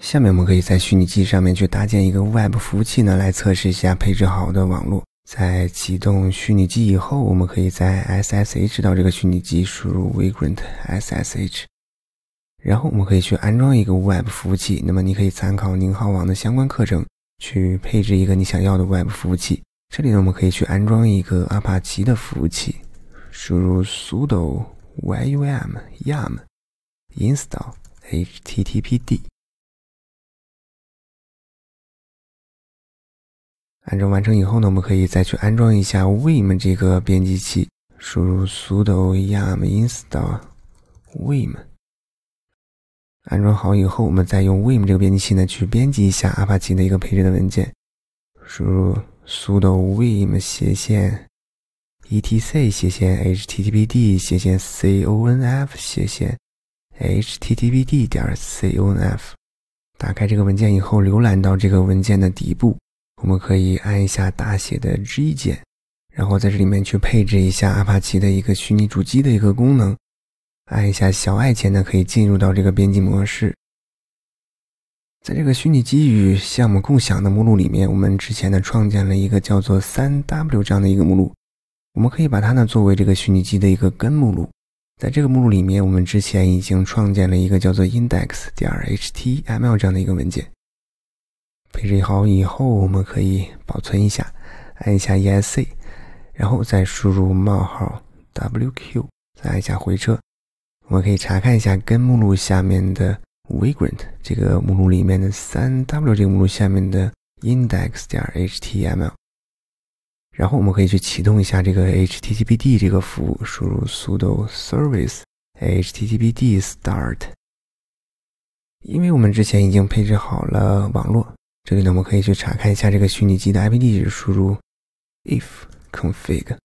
下面我们可以在虚拟机上面去搭建一个 Web 服务器呢，来测试一下配置好的网络。在启动虚拟机以后，我们可以在 SSH 到这个虚拟机输入 vagrant ssh，然后我们可以去安装一个 Web 服务器。那么你可以参考宁浩网的相关课程去配置一个你想要的 Web 服务器。这里呢，我们可以去安装一个阿帕奇的服务器，输入 sudo yum yum install httpd。安装完成以后呢，我们可以再去安装一下 Vim 这个编辑器。输入 sudo yum install vim。安装好以后，我们再用 Vim 这个编辑器呢去编辑一下 Apache 的一个配置的文件。输入 sudo vim 斜线 etc 斜线 httpd 斜线 conf 斜线 httpd 点 conf。打开这个文件以后，浏览到这个文件的底部。我们可以按一下大写的 G 键，然后在这里面去配置一下阿帕奇的一个虚拟主机的一个功能。按一下小爱键呢，可以进入到这个编辑模式。在这个虚拟机与项目共享的目录里面，我们之前呢创建了一个叫做三 W 这样的一个目录，我们可以把它呢作为这个虚拟机的一个根目录。在这个目录里面，我们之前已经创建了一个叫做 index 点 html 这样的一个文件。配置好以后，我们可以保存一下，按一下 ESC，然后再输入冒号 WQ，再按一下回车。我们可以查看一下根目录下面的 vagrant 这个目录里面的三 W 这个目录下面的 index 点 html。然后我们可以去启动一下这个 HTTPD 这个服务，输入 sudo service HTTPD start。因为我们之前已经配置好了网络。这里呢，我们可以去查看一下这个虚拟机的 IP 地址，输入 ifconfig。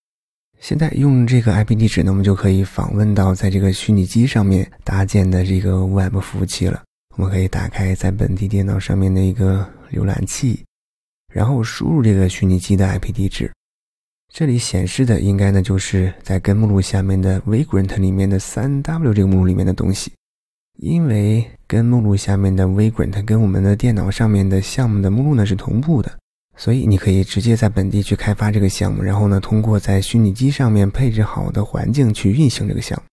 现在用这个 IP 地址呢，我们就可以访问到在这个虚拟机上面搭建的这个 Web 服务器了。我们可以打开在本地电脑上面的一个浏览器，然后输入这个虚拟机的 IP 地址。这里显示的应该呢，就是在根目录下面的 vagrant 里面的 3w 这个目录里面的东西。因为跟目录下面的 Vagrant 跟我们的电脑上面的项目的目录呢是同步的，所以你可以直接在本地去开发这个项目，然后呢通过在虚拟机上面配置好的环境去运行这个项目。